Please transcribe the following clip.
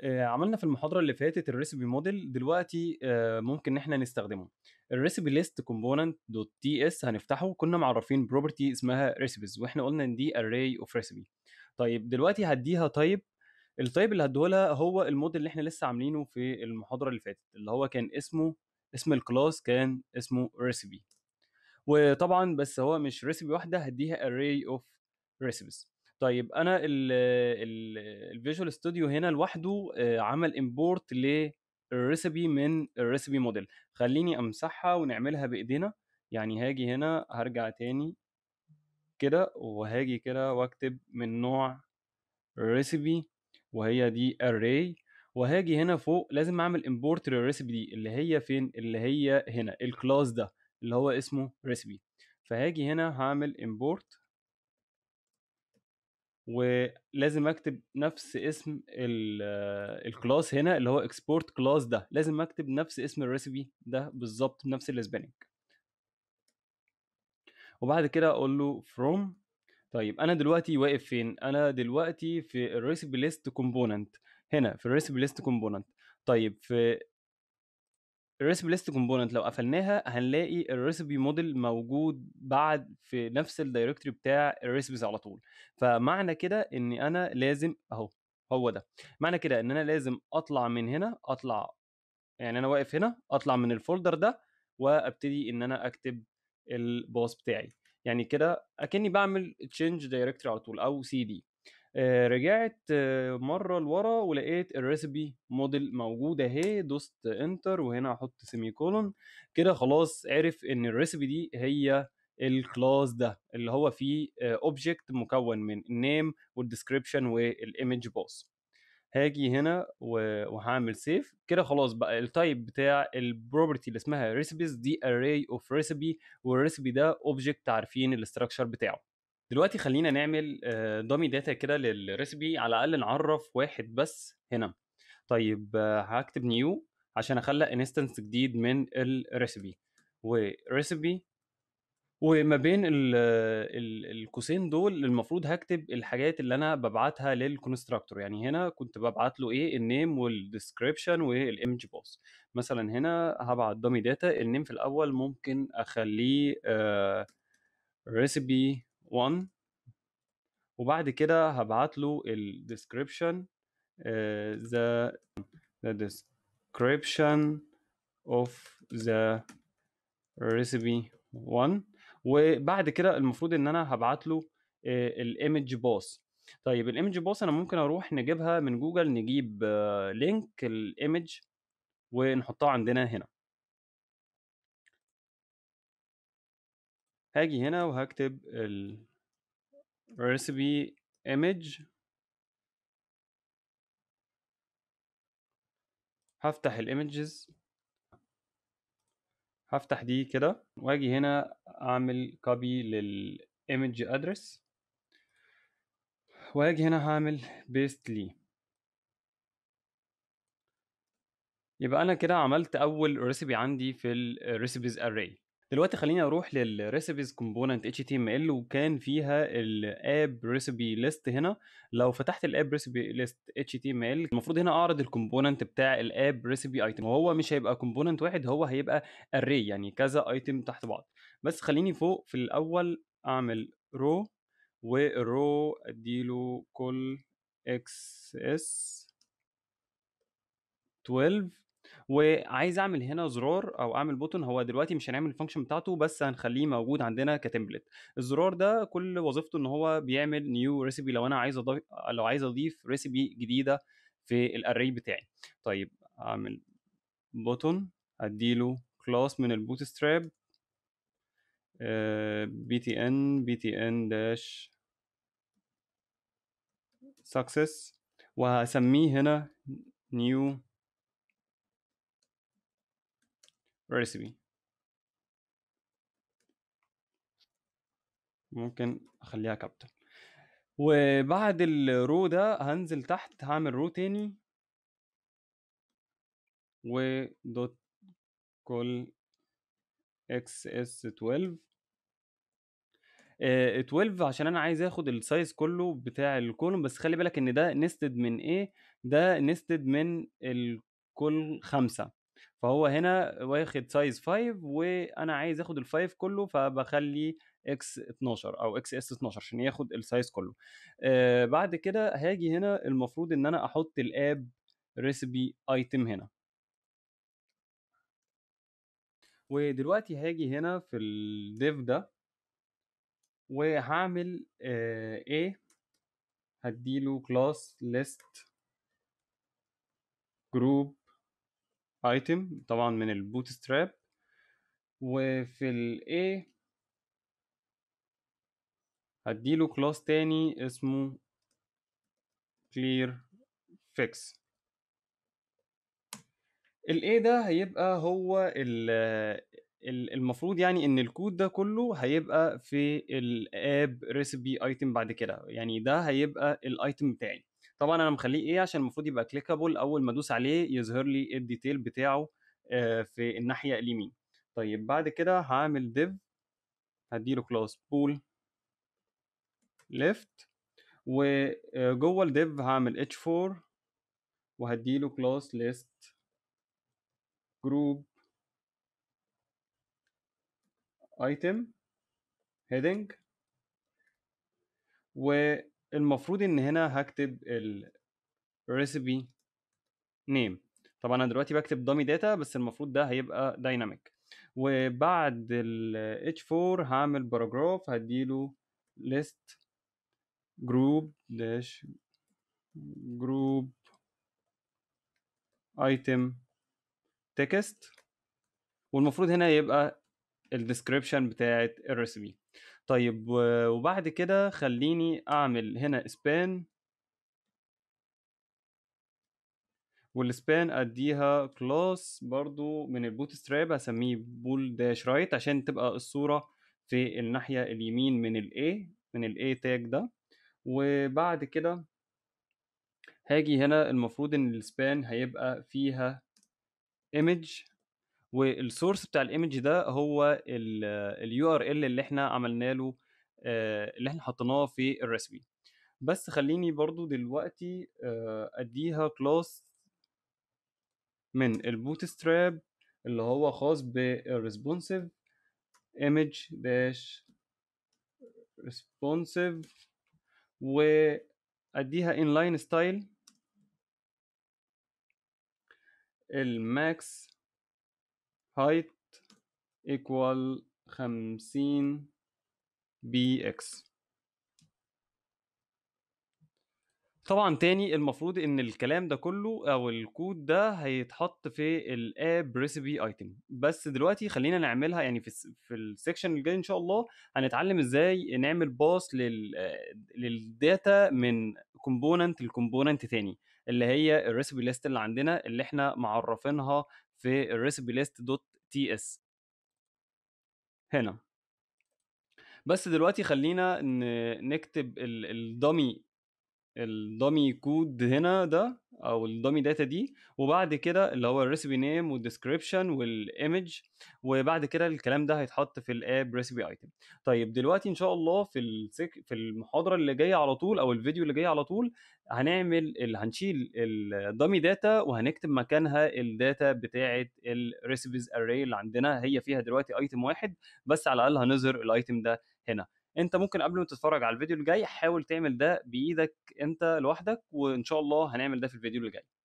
آه عملنا في المحاضره اللي فاتت الريسبي موديل دلوقتي آه ممكن ان احنا نستخدمه الريسبي ليست كومبوننت دوت تي اس هنفتحه كنا معرفين بروبرتي اسمها ريسبيز واحنا قلنا ان دي array اوف ريسبي طيب دلوقتي هديها تايب التايب اللي هديهولها هو الموديل اللي احنا لسه عاملينه في المحاضره اللي فاتت اللي هو كان اسمه اسم الكلاس كان اسمه ريسبي وطبعا بس هو مش ريسبي واحده هديها array اوف ريسبيز طيب انا الفيجوال ستوديو هنا لوحده آه، عمل امبورت للريسبي من الريسبي موديل خليني امسحها ونعملها بايدينا يعني هاجي هنا هرجع تاني كده وهاجي كده واكتب من نوع ريسبي وهي دي array وهاجي هنا فوق لازم اعمل امبورت للريسبي دي اللي هي فين اللي هي هنا الكلاس ده اللي هو اسمه ريسبي فهاجي هنا هعمل امبورت ولازم اكتب نفس اسم الكلاس هنا اللي هو اكسبورت كلاس ده لازم اكتب نفس اسم الريسيبي ده بالظبط نفس الاسبانيك وبعد كده اقول له from طيب انا دلوقتي واقف فين انا دلوقتي في الريسيبي ليست كومبوننت هنا في الريسيبي ليست كومبوننت طيب في الريسبي ليست كومبوننت لو قفلناها هنلاقي الريسبي موديل موجود بعد في نفس الدايركتوري بتاع الريسبيز على طول فمعنى كده ان انا لازم اهو هو ده معنى كده ان انا لازم اطلع من هنا اطلع يعني انا واقف هنا اطلع من الفولدر ده وابتدي ان انا اكتب الباص بتاعي يعني كده اكني بعمل تشينج دايركتوري على طول او سي دي آه، رجعت آه، مره لورا ولقيت الريسبي موديل موجوده اهي دوست انتر وهنا احط سيمي كولون كده خلاص عرف ان الريسبي دي هي الكلاس ده اللي هو فيه اوبجكت آه، مكون من النيم والديسكريبشن والايمج باص هاجي هنا وهعمل سيف كده خلاص بقى التايب بتاع البروبرتي اللي اسمها ريسبيز دي array of recipe والريسبي ده اوبجكت عارفين الاستراكشر بتاعه دلوقتي خلينا نعمل دومي آه، داتا كده للريسبي على الاقل نعرف واحد بس هنا طيب هكتب نيو عشان اخلق انستنس جديد من الريسبي وريسبي وما بين القوسين دول المفروض هكتب الحاجات اللي انا ببعتها للكونستراكتور يعني هنا كنت ببعت له ايه النيم والديسكريبشن والامج بوس مثلا هنا هبعت دومي داتا النيم في الاول ممكن اخليه ريسبي آه، 1 وبعد كده هبعت له الديسكريبشن ذا آه، ذا description of the recipe 1 وبعد كده المفروض ان انا هبعت له آه، الايمج boss طيب الايمج boss انا ممكن اروح نجيبها من جوجل نجيب لينك آه، الايمج ونحطها عندنا هنا هاجي هنا وهكتب ال recipe image هفتح الايمجز هفتح دي كده واجي هنا اعمل كوبي للايمج ادرس واجي هنا هعمل بيست ليه يبقى انا كده عملت اول ريسيبي عندي في الريسيبيز اري دلوقتي خليني اروح للريسبيز كومبوننت اتش تي ام ال وكان فيها الاب ريسبي ليست هنا لو فتحت الاب ريسبي ليست اتش تي ام ال المفروض هنا اعرض الكومبوننت بتاع الاب ريسبي ايتم وهو مش هيبقى كومبوننت واحد هو هيبقى اري يعني كذا ايتم تحت بعض بس خليني فوق في الاول اعمل رو والرو اديله كل اكس اس 12 وعايز اعمل هنا زرار او اعمل بوتن هو دلوقتي مش هنعمل الفانكشن بتاعته بس هنخليه موجود عندنا كتمبلت الزرار ده كل وظيفته ان هو بيعمل نيو ريسيبي لو انا عايز اضيف لو عايز اضيف ريسيبي جديده في الاري بتاعي طيب اعمل بوتن اديله كلاس من البوت ستراب آه، بي تي ان بي تي ان داش سكسس وهسميه هنا نيو recipe ممكن اخليها كابتن وبعد الرو ده هنزل تحت هعمل رو تاني و دوت كل اكس اس 12 اه 12 عشان انا عايز اخد السايز كله بتاع الكولوم بس خلي بالك ان ده نستد من ايه ده نستد من الكل خمسة فهو هنا واخد سايز 5 وانا عايز اخد ال5 كله فبخلي اكس 12 او اكس اس 12 عشان ياخد السايز كله آه بعد كده هاجي هنا المفروض ان انا احط الاب ريسبي ايتم هنا ودلوقتي هاجي هنا في الديف ده وهعمل آه ايه هديله كلاس ليست جروب ايتم طبعا من البوت ستراب وفي الاي هديله كلاس تاني اسمه clear fix الاي ده هيبقى هو المفروض يعني ان الكود ده كله هيبقى في الاب ريسبي ايتم بعد كده يعني ده هيبقى الايتم بتاعي طبعا انا مخليه ايه عشان المفروض يبقى كليكابل اول ما ادوس عليه يظهر لي الديتيل بتاعه آه، في الناحيه اليمين طيب بعد كده هعمل div هديله كلاس بول ليفت وجوه الديف هعمل h4 وهديله كلاس list جروب item heading و المفروض ان هنا هكتب recipe name طبعا انا دلوقتي بكتب dummy data بس المفروض ده هيبقى دايناميك وبعد ال h4 هعمل paragraph هديله list group dash group item text والمفروض هنا يبقى ال description بتاعت ال recipe طيب وبعد كده خليني اعمل هنا span والسبان اديها كلاس برضو من البوت ستراب هسميه بول داش رايت عشان تبقى الصوره في الناحيه اليمين من الاي من الاي تاج ده وبعد كده هاجي هنا المفروض ان السبان هيبقى فيها image والسورس بتاع الايمج ده هو اليو ار ال اللي احنا عملنا له آه، اللي احنا حطيناه في الريسبي بس خليني برضو دلوقتي آه، اديها كلاس من البوت ستراب اللي هو خاص بالريسبونسيف ايمج داش ريسبونسيف واديها inline ستايل الماكس height equal 50 bx طبعا تاني المفروض ان الكلام ده كله او الكود ده هيتحط في الاب ريسيبي ايتم بس دلوقتي خلينا نعملها يعني في في السكشن الجاي ان شاء الله هنتعلم ازاي نعمل باص لل آه، للداتا من كومبوننت لكومبوننت تاني اللي هي الريسيبي ليست اللي عندنا اللي احنا معرفينها في الريسبي ليست دوت تي اس هنا بس دلوقتي خلينا نكتب الدمي الدمي كود هنا ده او الدامي داتا دي وبعد كده اللي هو الريسبي نيم والديسكريبشن والايمج وبعد كده الكلام ده هيتحط في الاب ريسبي ايتم طيب دلوقتي ان شاء الله في السك... في المحاضره اللي جايه على طول او الفيديو اللي جاي على طول هنعمل ال... هنشيل الدامي داتا وهنكتب مكانها الداتا بتاعه الريسبيز اري اللي عندنا هي فيها دلوقتي ايتم واحد بس على الاقل هنظهر الايتم ده هنا انت ممكن قبل ما تتفرج على الفيديو اللي جاي حاول تعمل ده بايدك انت لوحدك وان شاء الله هنعمل ده في الفيديو اللي جاي